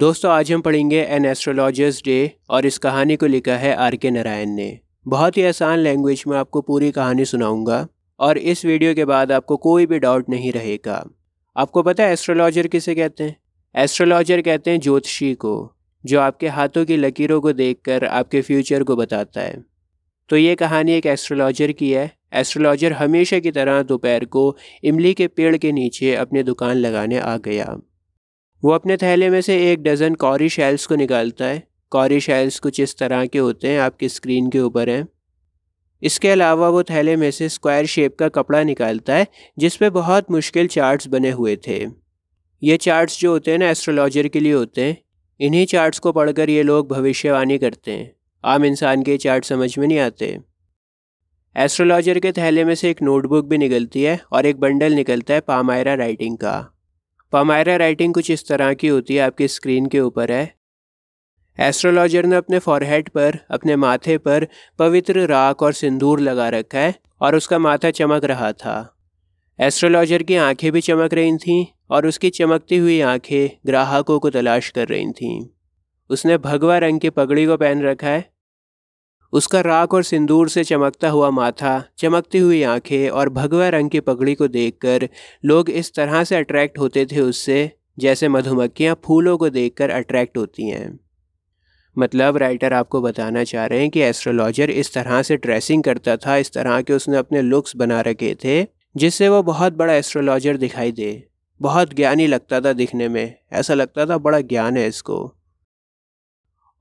दोस्तों आज हम पढ़ेंगे एन एस्ट्रोलॉजर्स डे और इस कहानी को लिखा है आर के नारायण ने बहुत ही आसान लैंग्वेज में आपको पूरी कहानी सुनाऊंगा और इस वीडियो के बाद आपको कोई भी डाउट नहीं रहेगा आपको पता है एस्ट्रोलॉजर किसे कहते हैं एस्ट्रोलॉजर कहते हैं ज्योतिषी को जो आपके हाथों की लकीरों को कर आपके फ्यूचर को बताता है तो ये कहानी एक एस्ट्रोलॉजर की है एस्ट्रोलॉजर हमेशा की तरह दोपहर को इमली के पेड़ के नीचे अपनी दुकान लगाने आ गया वो अपने थैले में से एक डज़न कॉरी शेल्स को निकालता है कॉरी शेल्स कुछ इस तरह के होते हैं आपकी स्क्रीन के ऊपर हैं इसके अलावा वो थैले में से स्क्वायर शेप का कपड़ा निकालता है जिस पे बहुत मुश्किल चार्ट्स बने हुए थे ये चार्ट्स जो होते हैं ना एस्ट्रोलॉजर के लिए होते हैं इन्हीं चार्ट्स को पढ़कर ये लोग भविष्यवाणी करते हैं आम इंसान के चार्ट समझ में नहीं आते एस्ट्रोलॉजर के थैले में से एक नोटबुक भी निकलती है और एक बंडल निकलता है पामायरा राइटिंग का पमायरा राइटिंग कुछ इस तरह की होती है आपकी स्क्रीन के ऊपर है एस्ट्रोलॉजर ने अपने फॉरहेड पर अपने माथे पर पवित्र राख और सिंदूर लगा रखा है और उसका माथा चमक रहा था एस्ट्रोलॉजर की आंखें भी चमक रही थीं और उसकी चमकती हुई आंखें ग्राहकों को तलाश कर रही थीं उसने भगवा रंग की पगड़ी को पहन रखा है उसका राख और सिंदूर से चमकता हुआ माथा चमकती हुई आंखें और भगवा रंग की पगड़ी को देखकर लोग इस तरह से अट्रैक्ट होते थे उससे जैसे मधुमक्खियाँ फूलों को देखकर अट्रैक्ट होती हैं मतलब राइटर आपको बताना चाह रहे हैं कि एस्ट्रोलॉजर इस तरह से ड्रेसिंग करता था इस तरह के उसने अपने लुक्स बना रखे थे जिससे वो बहुत बड़ा एस्ट्रोलॉजर दिखाई दे बहुत ज्ञानी लगता था दिखने में ऐसा लगता था बड़ा ज्ञान है इसको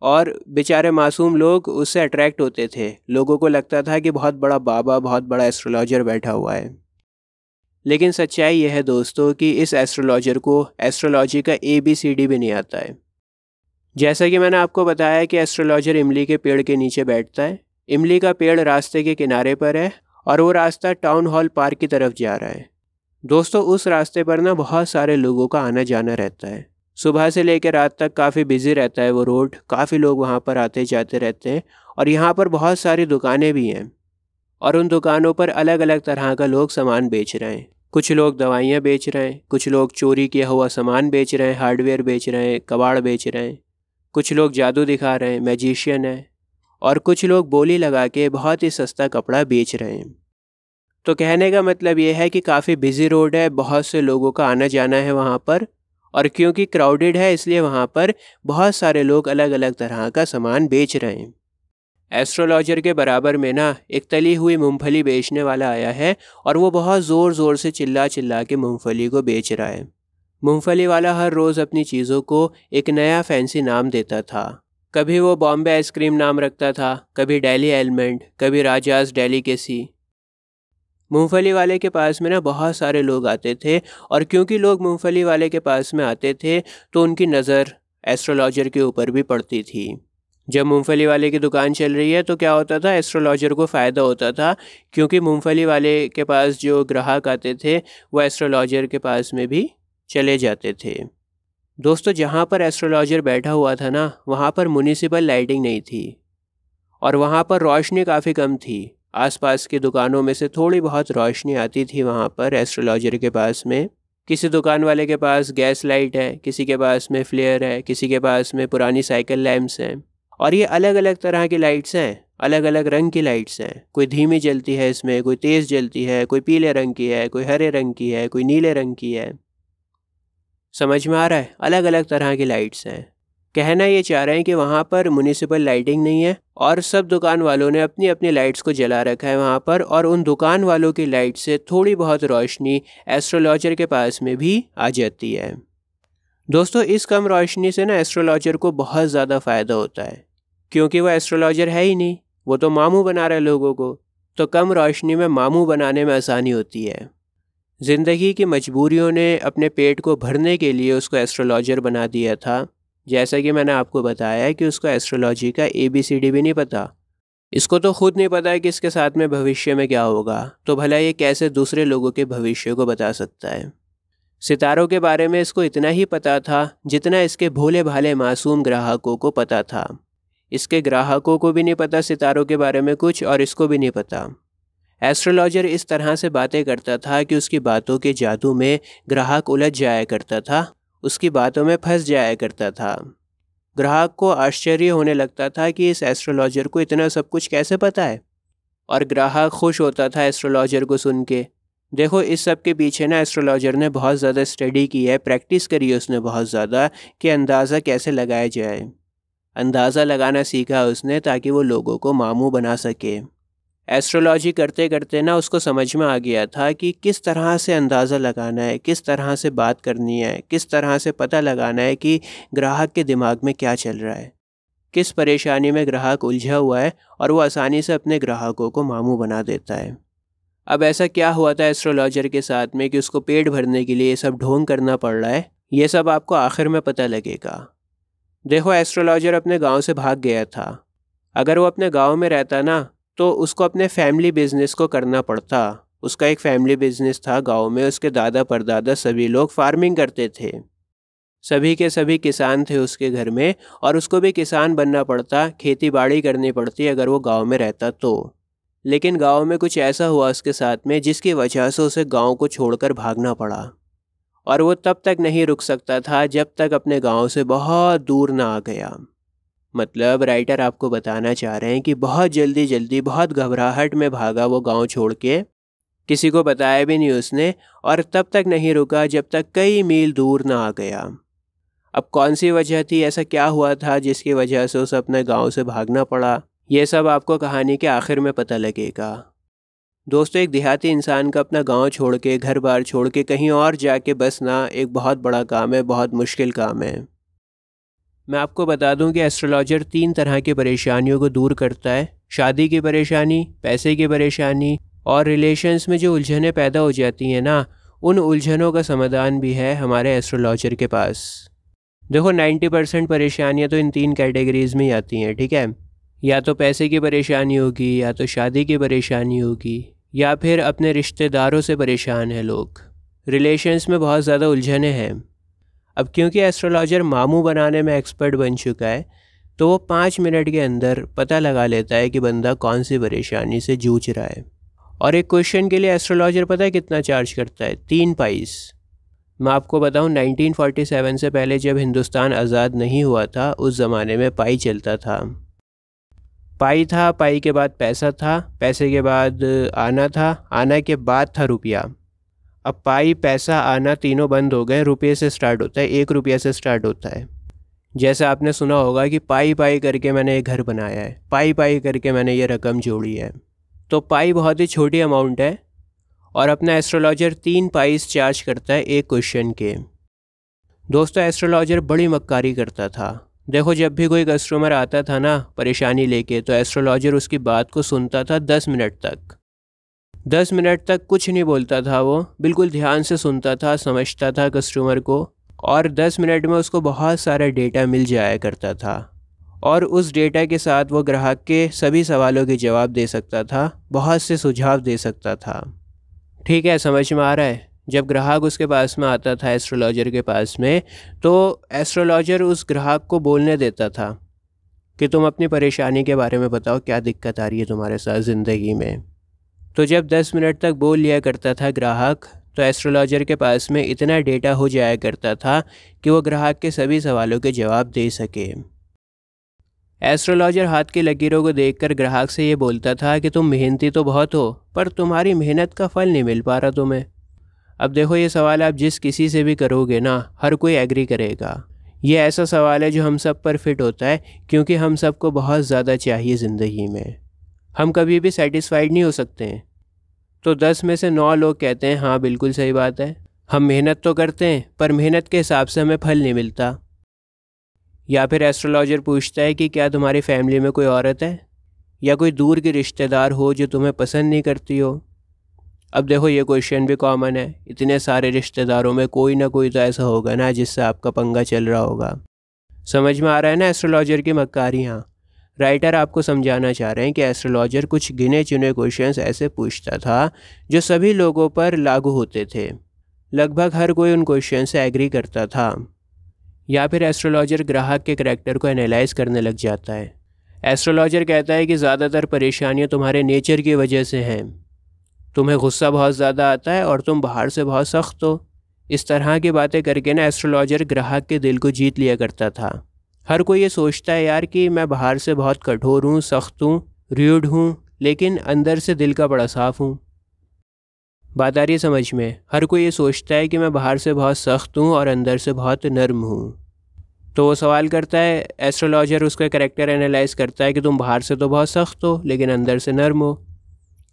और बेचारे मासूम लोग उससे अट्रैक्ट होते थे लोगों को लगता था कि बहुत बड़ा बाबा बहुत बड़ा एस्ट्रोलॉजर बैठा हुआ है लेकिन सच्चाई यह है दोस्तों कि इस एस्ट्रोलॉजर को एस्ट्रोलॉजी का ए बी सी डी भी नहीं आता है जैसा कि मैंने आपको बताया कि एस्ट्रोलॉजर इमली के पेड़ के नीचे बैठता है इमली का पेड़ रास्ते के किनारे पर है और वो रास्ता टाउन हॉल पार्क की तरफ जा रहा है दोस्तों उस रास्ते पर ना बहुत सारे लोगों का आना जाना रहता है सुबह से लेकर रात तक काफ़ी बिज़ी रहता है वो रोड काफ़ी लोग वहाँ पर आते जाते रहते हैं और यहाँ पर बहुत सारी दुकानें भी हैं और उन दुकानों पर अलग अलग तरह का लोग सामान बेच रहे हैं कुछ लोग दवाइयाँ बेच रहे हैं कुछ लोग चोरी किया हुआ सामान बेच रहे हैं हार्डवेयर बेच रहे हैं कबाड़ बेच रहे हैं कुछ लोग जादू दिखा रहे हैं मैजिशियन है और कुछ लोग बोली लगा के बहुत ही सस्ता कपड़ा बेच रहे हैं तो कहने का मतलब ये है कि काफ़ी बिज़ी रोड है बहुत से लोगों का आना जाना है वहाँ पर और क्योंकि क्राउडेड है इसलिए वहाँ पर बहुत सारे लोग अलग अलग तरह का सामान बेच रहे हैं एस्ट्रोलॉजर के बराबर में ना एक तली हुई मूंगफली बेचने वाला आया है और वो बहुत ज़ोर ज़ोर से चिल्ला चिल्ला के मूंगफली को बेच रहा है मूंगफली वाला हर रोज़ अपनी चीज़ों को एक नया फैंसी नाम देता था कभी वो बॉम्बे आइसक्रीम नाम रखता था कभी डेली एलमंड कभी राजाज डेली केसी मूंगफली वाले के पास में ना बहुत सारे लोग आते थे और क्योंकि लोग मूंगफली वाले के पास में आते थे तो उनकी नज़र एस्ट्रोलॉजर के ऊपर भी पड़ती थी जब मूंगफली वाले की दुकान चल रही है तो क्या होता था एस्ट्रोलॉजर को फ़ायदा होता था क्योंकि मूंगफली वाले के पास जो ग्राहक आते थे वो एस्ट्रोलॉजर के पास में भी चले जाते थे दोस्तों जहाँ पर एस्ट्रोलॉजर बैठा हुआ था ना वहाँ पर म्यूनिसिपल लाइटिंग नहीं थी और वहाँ पर रोशनी काफ़ी कम थी आसपास की दुकानों में से थोड़ी बहुत रोशनी आती थी वहाँ पर एस्ट्रोलॉजर के पास में किसी दुकान वाले के पास गैस लाइट है किसी के पास में फ्लेयर है किसी के पास में पुरानी साइकिल लैम्प्स हैं और ये अलग अलग तरह की लाइट्स हैं अलग अलग रंग की लाइट्स हैं कोई धीमी जलती है इसमें कोई तेज़ जलती है कोई पीले रंग की है कोई हरे रंग की है कोई नीले रंग की है समझ में आ रहा है अलग अलग तरह की लाइट्स हैं कहना ये चाह रहे हैं कि वहाँ पर म्यूनिसिपल लाइटिंग नहीं है और सब दुकान वालों ने अपनी अपनी लाइट्स को जला रखा है वहाँ पर और उन दुकान वालों की लाइट से थोड़ी बहुत रोशनी एस्ट्रोलॉजर के पास में भी आ जाती है दोस्तों इस कम रोशनी से ना एस्ट्रोलॉजर को बहुत ज़्यादा फ़ायदा होता है क्योंकि वह एस्ट्रोलॉजर है ही नहीं वो तो मामू बना रहे लोगों को तो कम रोशनी में मामू बनाने में आसानी होती है ज़िंदगी की मजबूरियों ने अपने पेट को भरने के लिए उसको एस्ट्रोलॉजर बना दिया था जैसा कि मैंने आपको बताया कि उसको एस्ट्रोलॉजी का ए बी सी डी भी नहीं पता इसको तो खुद नहीं पता है कि इसके साथ में भविष्य में क्या होगा तो भला ये कैसे दूसरे लोगों के भविष्य को बता सकता है सितारों के बारे में इसको इतना ही पता था जितना इसके भोले भाले मासूम ग्राहकों को पता था इसके ग्राहकों को भी नहीं पता सितारों के बारे में कुछ और इसको भी नहीं पता एस्ट्रोलॉजर इस तरह से बातें करता था कि उसकी बातों के जादू में ग्राहक उलझ जाया करता था उसकी बातों में फंस जाया करता था ग्राहक को आश्चर्य होने लगता था कि इस एस्ट्रोलॉजर को इतना सब कुछ कैसे पता है और ग्राहक खुश होता था एस्ट्रोलॉजर को सुन के देखो इस सब के पीछे ना एस्ट्रोलॉजर ने बहुत ज़्यादा स्टडी की है प्रैक्टिस करी है उसने बहुत ज़्यादा कि अंदाज़ा कैसे लगाया जाए अंदाज़ा लगाना सीखा उसने ताकि वो लोगों को मामू बना सके एस्ट्रोलॉजी करते करते ना उसको समझ में आ गया था कि किस तरह से अंदाज़ा लगाना है किस तरह से बात करनी है किस तरह से पता लगाना है कि ग्राहक के दिमाग में क्या चल रहा है किस परेशानी में ग्राहक उलझा हुआ है और वो आसानी से अपने ग्राहकों को मामू बना देता है अब ऐसा क्या हुआ था एस्ट्रोलॉजर के साथ में कि उसको पेट भरने के लिए ये सब ढोंग करना पड़ रहा है ये सब आपको आखिर में पता लगेगा देखो एस्ट्रोलॉजर अपने गांव से भाग गया था अगर वो अपने गांव में रहता ना तो उसको अपने फैमिली बिजनेस को करना पड़ता उसका एक फैमिली बिजनेस था गांव में उसके दादा परदादा सभी लोग फार्मिंग करते थे सभी के सभी किसान थे उसके घर में और उसको भी किसान बनना पड़ता खेती बाड़ी करनी पड़ती अगर वो गांव में रहता तो लेकिन गांव में कुछ ऐसा हुआ उसके साथ में जिसकी वजह से उसे गांव को छोड़कर भागना पड़ा और वो तब तक नहीं रुक सकता था जब तक अपने गांव से बहुत दूर ना आ गया मतलब राइटर आपको बताना चाह रहे हैं कि बहुत जल्दी जल्दी बहुत घबराहट में भागा वो गांव छोड़ के किसी को बताया भी नहीं उसने और तब तक नहीं रुका जब तक कई मील दूर ना आ गया अब कौन सी वजह थी ऐसा क्या हुआ था जिसकी वजह से उसे अपने गांव से भागना पड़ा ये सब आपको कहानी के आखिर में पता लगेगा दोस्तों एक देहाती इंसान का अपना गांव छोड़ के घर बार छोड़ के कहीं और जाके बसना एक बहुत बड़ा काम है बहुत मुश्किल काम है मैं आपको बता दूं कि एस्ट्रोलॉजर तीन तरह की परेशानियों को दूर करता है शादी की परेशानी पैसे की परेशानी और रिलेशन्स में जो उलझनें पैदा हो जाती हैं ना उन उलझनों का समाधान भी है हमारे एस्ट्रोलॉजर के पास देखो 90 परसेंट परेशानियाँ तो इन तीन कैटेगरीज में ही आती हैं ठीक है या तो पैसे की परेशानी होगी या तो शादी की परेशानी होगी या फिर अपने रिश्तेदारों से परेशान हैं लोग रिलेशन्स में बहुत ज़्यादा उलझने हैं अब क्योंकि एस्ट्रोलॉजर मामू बनाने में एक्सपर्ट बन चुका है तो वो पाँच मिनट के अंदर पता लगा लेता है कि बंदा कौन सी परेशानी से जूझ रहा है और एक क्वेश्चन के लिए एस्ट्रोलॉजर पता है कितना चार्ज करता है तीन पाइस मैं आपको बताऊं 1947 से पहले जब हिंदुस्तान आज़ाद नहीं हुआ था उस ज़माने में पाई चलता था पाई था पाई के बाद पैसा था पैसे के बाद आना था आना के बाद था रुपया अब पाई पैसा आना तीनों बंद हो गए रुपये से स्टार्ट होता है एक रुपये से स्टार्ट होता है जैसे आपने सुना होगा कि पाई पाई करके मैंने ये घर बनाया है पाई पाई करके मैंने ये रकम जोड़ी है तो पाई बहुत ही छोटी अमाउंट है और अपना एस्ट्रोलॉजर तीन पाइस चार्ज करता है एक क्वेश्चन के दोस्तों एस्ट्रोलॉजर बड़ी मक्कारी करता था देखो जब भी कोई कस्टमर आता था ना परेशानी लेके तो एस्ट्रोलॉजर उसकी बात को सुनता था दस मिनट तक दस मिनट तक कुछ नहीं बोलता था वो बिल्कुल ध्यान से सुनता था समझता था कस्टमर को और दस मिनट में उसको बहुत सारा डेटा मिल जाया करता था और उस डेटा के साथ वो ग्राहक के सभी सवालों के जवाब दे सकता था बहुत से सुझाव दे सकता था ठीक है समझ में आ रहा है जब ग्राहक उसके पास में आता था एस्ट्रोलॉजर के पास में तो एस्ट्रोलॉजर उस ग्राहक को बोलने देता था कि तुम अपनी परेशानी के बारे में बताओ क्या दिक्कत आ रही है तुम्हारे साथ ज़िंदगी में तो जब दस मिनट तक बोल लिया करता था ग्राहक तो एस्ट्रोलॉजर के पास में इतना डेटा हो जाया करता था कि वो ग्राहक के सभी सवालों के जवाब दे सके एस्ट्रोलॉजर हाथ की लकीरों को देखकर ग्राहक से ये बोलता था कि तुम मेहनती तो बहुत हो पर तुम्हारी मेहनत का फल नहीं मिल पा रहा तुम्हें अब देखो ये सवाल आप जिस किसी से भी करोगे ना हर कोई एग्री करेगा ये ऐसा सवाल है जो हम सब पर फिट होता है क्योंकि हम सबको बहुत ज़्यादा चाहिए ज़िंदगी में हम कभी भी सेटिस्फाइड नहीं हो सकते हैं तो दस में से नौ लोग कहते हैं हाँ बिल्कुल सही बात है हम मेहनत तो करते हैं पर मेहनत के हिसाब से हमें फल नहीं मिलता या फिर एस्ट्रोलॉजर पूछता है कि क्या तुम्हारी फैमिली में कोई औरत है या कोई दूर के रिश्तेदार हो जो तुम्हें पसंद नहीं करती हो अब देखो ये क्वेश्चन भी कॉमन है इतने सारे रिश्तेदारों में कोई ना कोई तो ऐसा होगा ना जिससे आपका पंगा चल रहा होगा समझ में आ रहा है ना एस्ट्रोलॉजर की मक्कारियाँ यहाँ राइटर आपको समझाना चाह रहे हैं कि एस्ट्रोलॉजर कुछ गिने चुने क्वेश्चंस ऐसे पूछता था जो सभी लोगों पर लागू होते थे लगभग हर कोई उन क्वेश्चन से एग्री करता था या फिर एस्ट्रोलॉजर ग्राहक के करेक्टर को एनालाइज करने लग जाता है एस्ट्रोलॉजर कहता है कि ज़्यादातर परेशानियाँ तुम्हारे नेचर की वजह से हैं तुम्हें गुस्सा बहुत ज़्यादा आता है और तुम बाहर से बहुत सख्त हो इस तरह की बातें करके ना एस्ट्रोलॉजर ग्राहक के दिल को जीत लिया करता था हर कोई ये सोचता है यार कि मैं बाहर से बहुत कठोर हूँ सख्त हूँ र्यूड हूँ लेकिन अंदर से दिल का बड़ा साफ़ हूँ बात आ रही है समझ में हर कोई ये सोचता है कि मैं बाहर से बहुत सख्त हूँ और अंदर से बहुत नर्म हूँ तो वो सवाल करता है एस्ट्रोलॉजर उसका करेक्टर एनालाइज करता है कि तुम बाहर से तो बहुत सख्त हो लेकिन अंदर से नर्म हो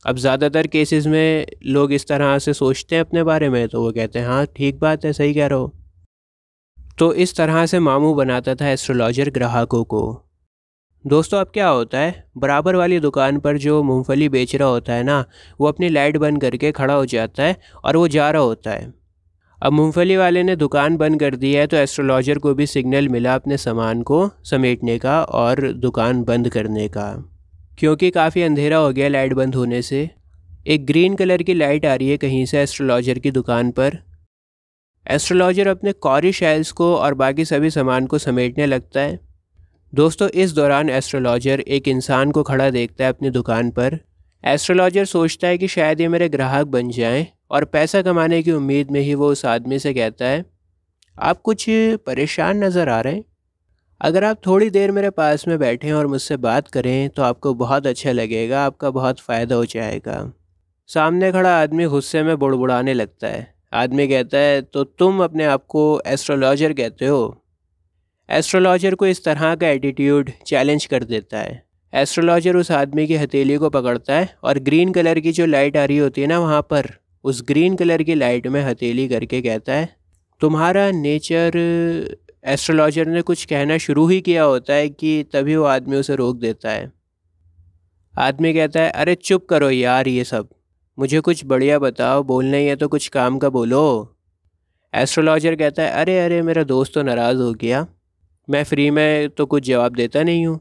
अब ज़्यादातर केसेस में लोग इस तरह से सोचते हैं अपने बारे में तो वो कहते हैं हाँ ठीक बात है सही कह रहे हो तो इस तरह से मामू बनाता था एस्ट्रोलॉजर ग्राहकों को दोस्तों अब क्या होता है बराबर वाली दुकान पर जो मूंगफली बेच रहा होता है ना वो अपनी लाइट बंद करके खड़ा हो जाता है और वो जा रहा होता है अब मूंगफली वाले ने दुकान बंद कर दी है तो एस्ट्रोलॉजर को भी सिग्नल मिला अपने सामान को समेटने का और दुकान बंद करने का क्योंकि काफ़ी अंधेरा हो गया लाइट बंद होने से एक ग्रीन कलर की लाइट आ रही है कहीं से एस्ट्रोलॉजर की दुकान पर एस्ट्रोलॉजर अपने कौरी शैल्स को और बाकी सभी सामान को समेटने लगता है दोस्तों इस दौरान एस्ट्रोलॉजर एक इंसान को खड़ा देखता है अपनी दुकान पर एस्ट्रोलॉजर सोचता है कि शायद ये मेरे ग्राहक बन जाएं और पैसा कमाने की उम्मीद में ही वो उस आदमी से कहता है आप कुछ परेशान नज़र आ रहे हैं अगर आप थोड़ी देर मेरे पास में बैठे और मुझसे बात करें तो आपको बहुत अच्छा लगेगा आपका बहुत फ़ायदा हो जाएगा सामने खड़ा आदमी गुस्से में बुड़बुड़ाने लगता है आदमी कहता है तो तुम अपने आप को एस्ट्रोलॉजर कहते हो एस्ट्रोलॉजर को इस तरह का एटीट्यूड चैलेंज कर देता है एस्ट्रोलॉजर उस आदमी की हथेली को पकड़ता है और ग्रीन कलर की जो लाइट आ रही होती है ना वहाँ पर उस ग्रीन कलर की लाइट में हथेली करके कहता है तुम्हारा नेचर एस्ट्रोलॉजर ने कुछ कहना शुरू ही किया होता है कि तभी वो आदमी उसे रोक देता है आदमी कहता है अरे चुप करो यार ये सब मुझे कुछ बढ़िया बताओ बोलना ही है तो कुछ काम का बोलो एस्ट्रोलॉजर कहता है अरे अरे मेरा दोस्त तो नाराज़ हो गया मैं फ्री में तो कुछ जवाब देता नहीं हूँ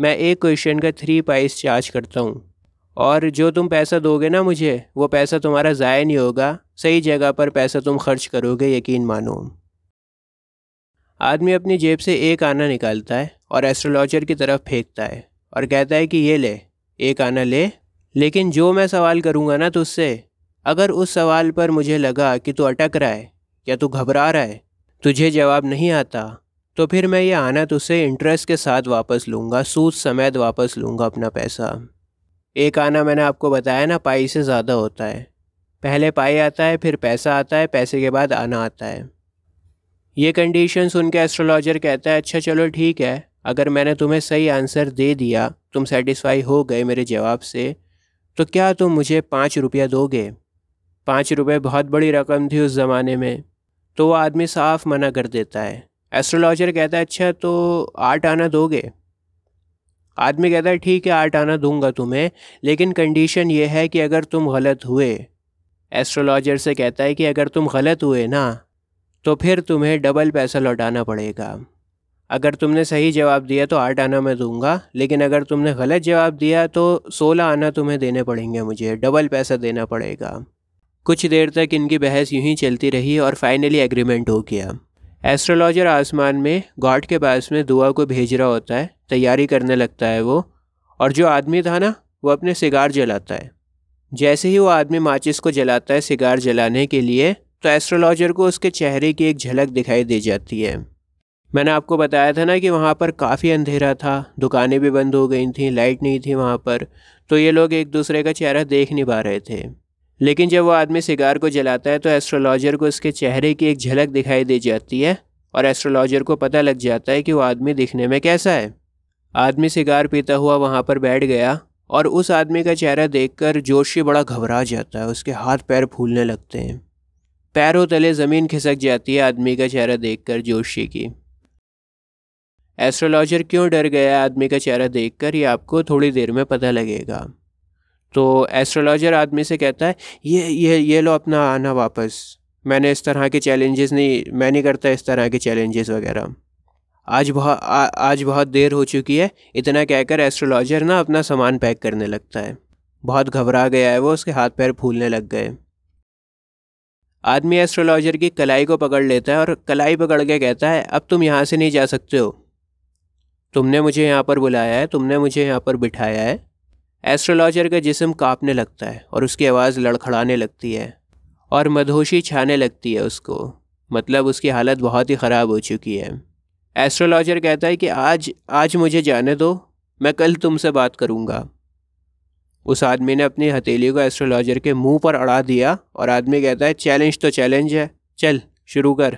मैं एक क्वेश्चन का थ्री पाइस चार्ज करता हूँ और जो तुम पैसा दोगे ना मुझे वो पैसा तुम्हारा ज़ाय नहीं होगा सही जगह पर पैसा तुम खर्च करोगे यकीन मानो आदमी अपनी जेब से एक आना निकालता है और एस्ट्रोलॉजर की तरफ फेंकता है और कहता है कि ये ले एक आना ले लेकिन जो मैं सवाल करूँगा ना तुझसे अगर उस सवाल पर मुझे लगा कि तू अटक रहा है या तू घबरा रहा है तुझे जवाब नहीं आता तो फिर मैं ये आना तुझसे इंटरेस्ट के साथ वापस लूँगा सूद समेत वापस लूँगा अपना पैसा एक आना मैंने आपको बताया ना पाई से ज़्यादा होता है पहले पाई आता है फिर पैसा आता है पैसे के बाद आना आता है ये कंडीशन सुन के एस्ट्रोलॉजर कहता है अच्छा चलो ठीक है अगर मैंने तुम्हें सही आंसर दे दिया तुम सेटिस्फाई हो गए मेरे जवाब से तो क्या तुम मुझे पाँच रुपया दोगे पाँच रुपये बहुत बड़ी रकम थी उस ज़माने में तो वो आदमी साफ मना कर देता है एस्ट्रोलॉजर कहता है अच्छा तो आठ आना दोगे आदमी कहता है ठीक है आठ आना दूंगा तुम्हें लेकिन कंडीशन ये है कि अगर तुम गलत हुए एस्ट्रोलॉजर से कहता है कि अगर तुम गलत हुए ना तो फिर तुम्हें डबल पैसा लौटाना पड़ेगा अगर तुमने सही जवाब दिया तो आठ आना मैं दूंगा लेकिन अगर तुमने गलत जवाब दिया तो सोलह आना तुम्हें देने पड़ेंगे मुझे डबल पैसा देना पड़ेगा कुछ देर तक इनकी बहस यूं ही चलती रही और फाइनली एग्रीमेंट हो गया एस्ट्रोलॉजर आसमान में गॉड के पास में दुआ को भेज रहा होता है तैयारी करने लगता है वो और जो आदमी था ना वो अपने सिगार जलाता है जैसे ही वो आदमी माचिस को जलाता है सिगार जलाने के लिए तो एस्ट्रोलॉजर को उसके चेहरे की एक झलक दिखाई दे जाती है मैंने आपको बताया था ना कि वहाँ पर काफ़ी अंधेरा था दुकानें भी बंद हो गई थी लाइट नहीं थी वहाँ पर तो ये लोग एक दूसरे का चेहरा देख नहीं पा रहे थे लेकिन जब वो आदमी सिगार को जलाता है तो एस्ट्रोलॉजर को उसके चेहरे की एक झलक दिखाई दे जाती है और एस्ट्रोलॉजर को पता लग जाता है कि वो आदमी दिखने में कैसा है आदमी सिगार पीता हुआ वहाँ पर बैठ गया और उस आदमी का चेहरा देखकर जोशी बड़ा घबरा जाता है उसके हाथ पैर फूलने लगते हैं पैरों तले ज़मीन खिसक जाती है आदमी का चेहरा देखकर जोशी की एस्ट्रोलॉजर क्यों डर गया आदमी का चेहरा देखकर ये आपको थोड़ी देर में पता लगेगा तो एस्ट्रोलॉजर आदमी से कहता है ये ये ये लो अपना आना वापस मैंने इस तरह के चैलेंजेस नहीं मैं नहीं करता इस तरह के चैलेंजेस वगैरह आज बहुत आज बहुत देर हो चुकी है इतना कहकर एस्ट्रोलॉजर ना अपना सामान पैक करने लगता है बहुत घबरा गया है वो उसके हाथ पैर फूलने लग गए आदमी एस्ट्रोलॉजर की कलाई को पकड़ लेता है और कलाई पकड़ के कहता है अब तुम यहाँ से नहीं जा सकते हो तुमने मुझे यहाँ पर बुलाया है तुमने मुझे यहाँ पर बिठाया है एस्ट्रोलॉजर का जिसम काँपने लगता है और उसकी आवाज़ लड़खड़ाने लगती है और मधोशी छाने लगती है उसको मतलब उसकी हालत बहुत ही ख़राब हो चुकी है एस्ट्रोलॉजर कहता है कि आज आज मुझे जाने दो मैं कल तुमसे बात करूँगा उस आदमी ने अपनी हथेली को एस्ट्रोलॉजर के मुंह पर अड़ा दिया और आदमी कहता है चैलेंज तो चैलेंज है चल शुरू कर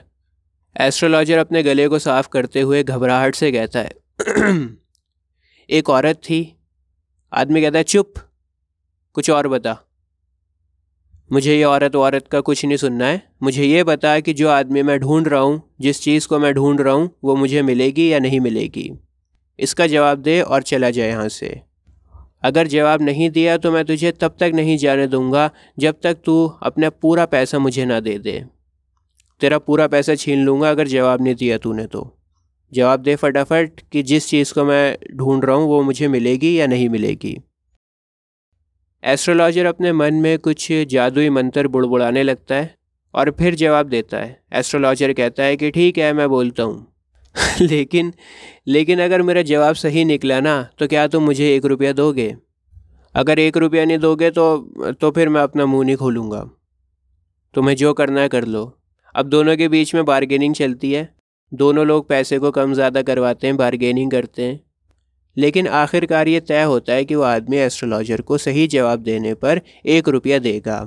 एस्ट्रोलॉजर अपने गले को साफ करते हुए घबराहट से कहता है एक औरत थी आदमी कहता है चुप कुछ और बता मुझे ये औरत औरत का कुछ नहीं सुनना है मुझे ये बता कि जो आदमी मैं ढूंढ रहा हूँ जिस चीज़ को मैं ढूंढ रहा हूँ वो मुझे मिलेगी या नहीं मिलेगी इसका जवाब दे और चला जाए यहाँ से अगर जवाब नहीं दिया तो मैं तुझे तब तक नहीं जाने दूंगा जब तक तू अपना पूरा पैसा मुझे ना दे दे तेरा पूरा पैसा छीन लूँगा अगर जवाब नहीं दिया तूने तो जवाब दे फटाफट कि जिस चीज़ को मैं ढूंढ रहा हूँ वो मुझे मिलेगी या नहीं मिलेगी एस्ट्रोलॉजर अपने मन में कुछ जादुई मंत्र बुड़बुड़ाने लगता है और फिर जवाब देता है एस्ट्रोलॉजर कहता है कि ठीक है मैं बोलता हूँ लेकिन लेकिन अगर मेरा जवाब सही निकला ना तो क्या तुम मुझे एक रुपया दोगे अगर एक रुपया नहीं दोगे तो तो फिर मैं अपना मुंह नहीं खोलूँगा तुम्हें जो करना है कर लो अब दोनों के बीच में बारगेनिंग चलती है दोनों लोग पैसे को कम ज़्यादा करवाते हैं बारगेनिंग करते हैं लेकिन आखिरकार ये तय होता है कि वो आदमी एस्ट्रोलॉजर को सही जवाब देने पर एक रुपया देगा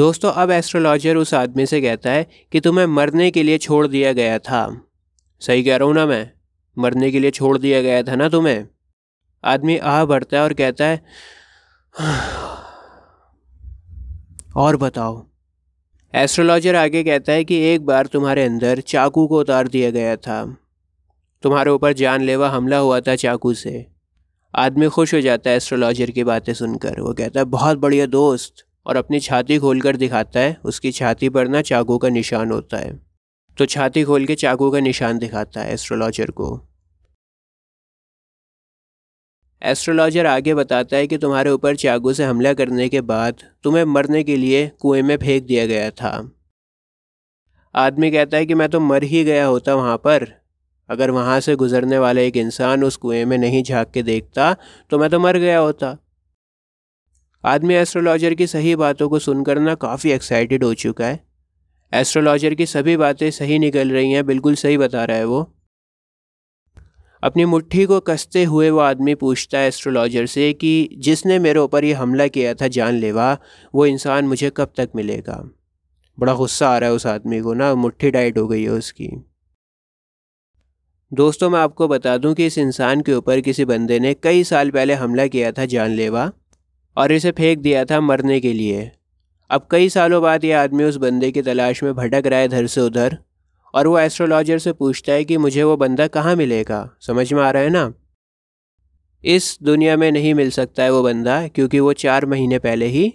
दोस्तों अब एस्ट्रोलॉजर उस आदमी से कहता है कि तुम्हें मरने के लिए छोड़ दिया गया था सही कह रहा हूँ ना मैं मरने के लिए छोड़ दिया गया था ना तुम्हें आदमी आह भरता है और कहता है और बताओ एस्ट्रोलॉजर आगे कहता है कि एक बार तुम्हारे अंदर चाकू को उतार दिया गया था तुम्हारे ऊपर जानलेवा हमला हुआ था चाकू से आदमी खुश हो जाता है एस्ट्रोलॉजर की बातें सुनकर वो कहता है बहुत बढ़िया दोस्त और अपनी छाती खोल दिखाता है उसकी छाती पर ना चाकू का निशान होता है तो छाती खोल के चाकू का निशान दिखाता है एस्ट्रोलॉजर को एस्ट्रोलॉजर आगे बताता है कि तुम्हारे ऊपर चाकू से हमला करने के बाद तुम्हें मरने के लिए कुएं में फेंक दिया गया था आदमी कहता है कि मैं तो मर ही गया होता वहाँ पर अगर वहाँ से गुजरने वाला एक इंसान उस कुएं में नहीं झांक के देखता तो मैं तो मर गया होता आदमी एस्ट्रोलॉजर की सही बातों को सुनकर ना काफ़ी एक्साइटेड हो चुका है एस्ट्रोलॉजर की सभी बातें सही निकल रही हैं बिल्कुल सही बता रहा है वो अपनी मुट्ठी को कसते हुए वो आदमी पूछता है एस्ट्रोलॉजर से कि जिसने मेरे ऊपर ये हमला किया था जानलेवा वो इंसान मुझे कब तक मिलेगा बड़ा गुस्सा आ रहा है उस आदमी को ना मुट्ठी टाइट हो गई है उसकी दोस्तों मैं आपको बता दूं कि इस इंसान के ऊपर किसी बंदे ने कई साल पहले हमला किया था जानलेवा और इसे फेंक दिया था मरने के लिए अब कई सालों बाद ये आदमी उस बंदे की तलाश में भटक रहा है इधर से उधर और वो एस्ट्रोलॉजर से पूछता है कि मुझे वो बंदा कहाँ मिलेगा समझ में आ रहा है ना इस दुनिया में नहीं मिल सकता है वो बंदा क्योंकि वो चार महीने पहले ही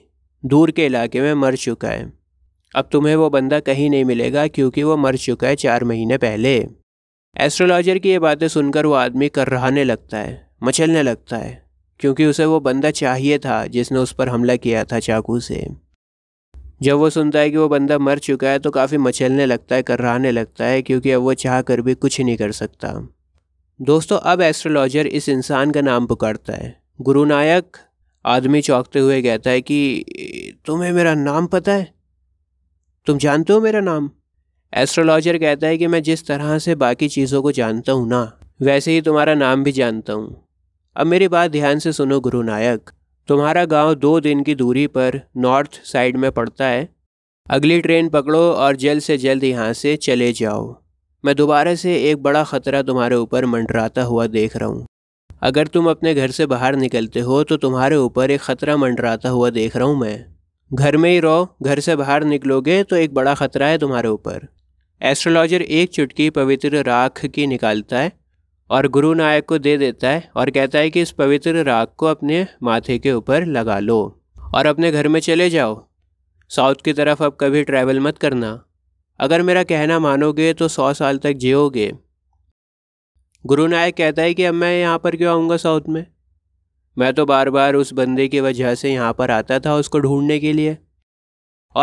दूर के इलाके में मर चुका है अब तुम्हें वो बंदा कहीं नहीं मिलेगा क्योंकि वो मर चुका है चार महीने पहले एस्ट्रोलॉजर की ये बातें सुनकर वो आदमी करहाने लगता है मचलने लगता है क्योंकि उसे वो बंदा चाहिए था जिसने उस पर हमला किया था चाकू से जब वो सुनता है कि वो बंदा मर चुका है तो काफ़ी मचलने लगता है कर्राने लगता है क्योंकि अब वो चाह कर भी कुछ नहीं कर सकता दोस्तों अब एस्ट्रोलॉजर इस इंसान का नाम पुकारता है गुरु नायक आदमी चौंकते हुए कहता है कि तुम्हें मेरा नाम पता है तुम जानते हो मेरा नाम एस्ट्रोलॉजर कहता है कि मैं जिस तरह से बाकी चीज़ों को जानता हूँ ना वैसे ही तुम्हारा नाम भी जानता हूँ अब मेरी बात ध्यान से सुनो गुरु नायक तुम्हारा गांव दो दिन की दूरी पर नॉर्थ साइड में पड़ता है अगली ट्रेन पकड़ो और जल्द से जल्द यहाँ से चले जाओ मैं दोबारा से एक बड़ा ख़तरा तुम्हारे ऊपर मंडराता हुआ देख रहा हूँ अगर तुम अपने घर से बाहर निकलते हो तो तुम्हारे ऊपर एक ख़तरा मंडराता हुआ देख रहा हूँ मैं घर में ही रहो घर से बाहर निकलोगे तो एक बड़ा ख़तरा है तुम्हारे ऊपर एस्ट्रोलॉजर एक चुटकी पवित्र राख की निकालता है और गुरु नायक को दे देता है और कहता है कि इस पवित्र राग को अपने माथे के ऊपर लगा लो और अपने घर में चले जाओ साउथ की तरफ अब कभी ट्रैवल मत करना अगर मेरा कहना मानोगे तो सौ साल तक जियोगे गुरु नायक कहता है कि अब मैं यहाँ पर क्यों आऊँगा साउथ में मैं तो बार बार उस बंदे की वजह से यहाँ पर आता था उसको ढूंढने के लिए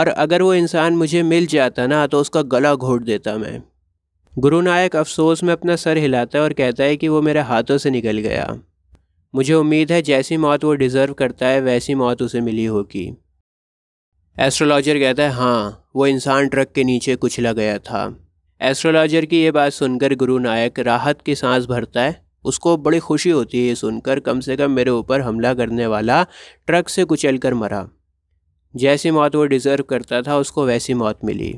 और अगर वो इंसान मुझे मिल जाता ना तो उसका गला घोट देता मैं गुरु नायक अफसोस में अपना सर हिलाता है और कहता है कि वो मेरे हाथों से निकल गया मुझे उम्मीद है जैसी मौत वो डिज़र्व करता है वैसी मौत उसे मिली होगी एस्ट्रोलॉजर कहता है हाँ वो इंसान ट्रक के नीचे कुचला गया था एस्ट्रोलॉजर की ये बात सुनकर गुरु नायक राहत की सांस भरता है उसको बड़ी खुशी होती है ये सुनकर कम से कम मेरे ऊपर हमला करने वाला ट्रक से कुचल कर मरा जैसी मौत वो डिज़र्व करता था उसको वैसी मौत मिली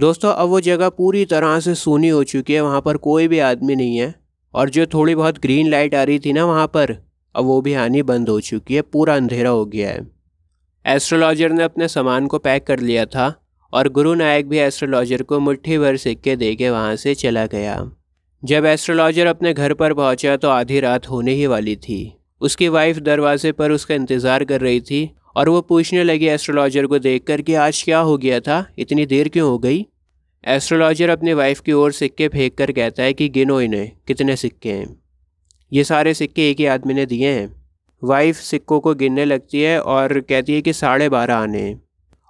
दोस्तों अब वो जगह पूरी तरह से सूनी हो चुकी है वहाँ पर कोई भी आदमी नहीं है और जो थोड़ी बहुत ग्रीन लाइट आ रही थी ना वहाँ पर अब वो भी आनी बंद हो चुकी है पूरा अंधेरा हो गया है एस्ट्रोलॉजर ने अपने सामान को पैक कर लिया था और गुरु नायक भी एस्ट्रोलॉजर को मुट्ठी भर सिक्के दे के वहाँ से चला गया जब एस्ट्रोलॉजर अपने घर पर पहुँचा तो आधी रात होने ही वाली थी उसकी वाइफ दरवाजे पर उसका इंतज़ार कर रही थी और वो पूछने लगे एस्ट्रोलॉजर को देख कर कि आज क्या हो गया था इतनी देर क्यों हो गई एस्ट्रोलॉजर अपने वाइफ की ओर सिक्के फेंक कर कहता है कि गिनो इन्हें कितने सिक्के हैं ये सारे सिक्के एक ही आदमी ने दिए हैं वाइफ सिक्कों को गिनने लगती है और कहती है कि साढ़े बारह आने हैं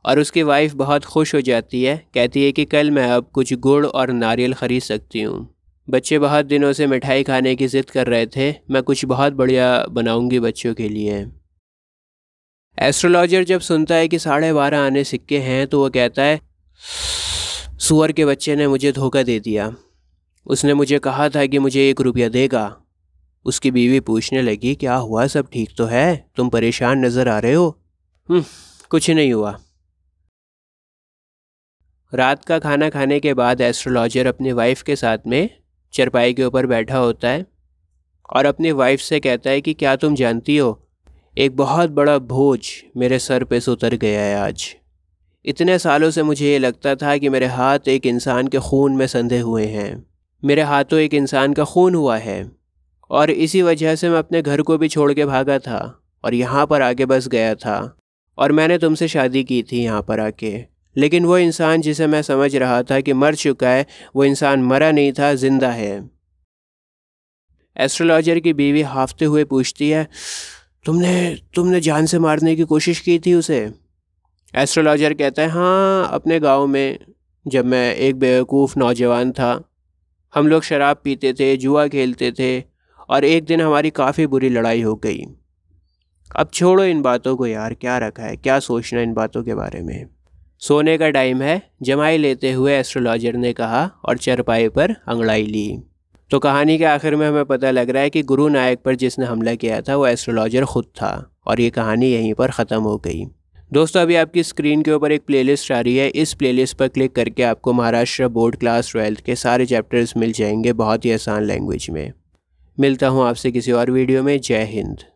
और उसकी वाइफ बहुत खुश हो जाती है कहती है कि कल मैं अब कुछ गुड़ और नारियल ख़रीद सकती हूँ बच्चे बहुत दिनों से मिठाई खाने की ज़िद कर रहे थे मैं कुछ बहुत बढ़िया बनाऊँगी बच्चों के लिए एस्ट्रोलॉजर जब सुनता है कि साढ़े बारह आने सिक्के हैं तो वह कहता है सुअर के बच्चे ने मुझे धोखा दे दिया उसने मुझे कहा था कि मुझे एक रुपया देगा उसकी बीवी पूछने लगी क्या हुआ सब ठीक तो है तुम परेशान नज़र आ रहे हो हम्म, कुछ नहीं हुआ रात का खाना खाने के बाद एस्ट्रोलॉजर अपनी वाइफ के साथ में चरपाई के ऊपर बैठा होता है और अपनी वाइफ से कहता है कि क्या तुम जानती हो एक बहुत बड़ा बोझ मेरे सर पे से उतर गया है आज इतने सालों से मुझे ये लगता था कि मेरे हाथ एक इंसान के खून में संधे हुए हैं मेरे हाथों एक इंसान का खून हुआ है और इसी वजह से मैं अपने घर को भी छोड़ के भागा था और यहाँ पर आके बस गया था और मैंने तुमसे शादी की थी यहाँ पर आके लेकिन वो इंसान जिसे मैं समझ रहा था कि मर चुका है वो इंसान मरा नहीं था ज़िंदा है एस्ट्रोलॉजर की बीवी हाफते हुए पूछती है तुमने तुमने जान से मारने की कोशिश की थी उसे एस्ट्रोलॉजर कहता है हाँ अपने गांव में जब मैं एक बेवकूफ़ नौजवान था हम लोग शराब पीते थे जुआ खेलते थे और एक दिन हमारी काफ़ी बुरी लड़ाई हो गई अब छोड़ो इन बातों को यार क्या रखा है क्या सोचना इन बातों के बारे में सोने का टाइम है जमाई लेते हुए एस्ट्रोलॉजर ने कहा और चरपाई पर अंगड़ाई ली तो कहानी के आखिर में हमें पता लग रहा है कि गुरु नायक पर जिसने हमला किया था वो एस्ट्रोलॉजर ख़ुद था और ये कहानी यहीं पर ख़त्म हो गई दोस्तों अभी आपकी स्क्रीन के ऊपर एक प्लेलिस्ट आ रही है इस प्लेलिस्ट पर क्लिक करके आपको महाराष्ट्र बोर्ड क्लास ट्वेल्थ के सारे चैप्टर्स मिल जाएंगे बहुत ही आसान लैंग्वेज में मिलता हूँ आपसे किसी और वीडियो में जय हिंद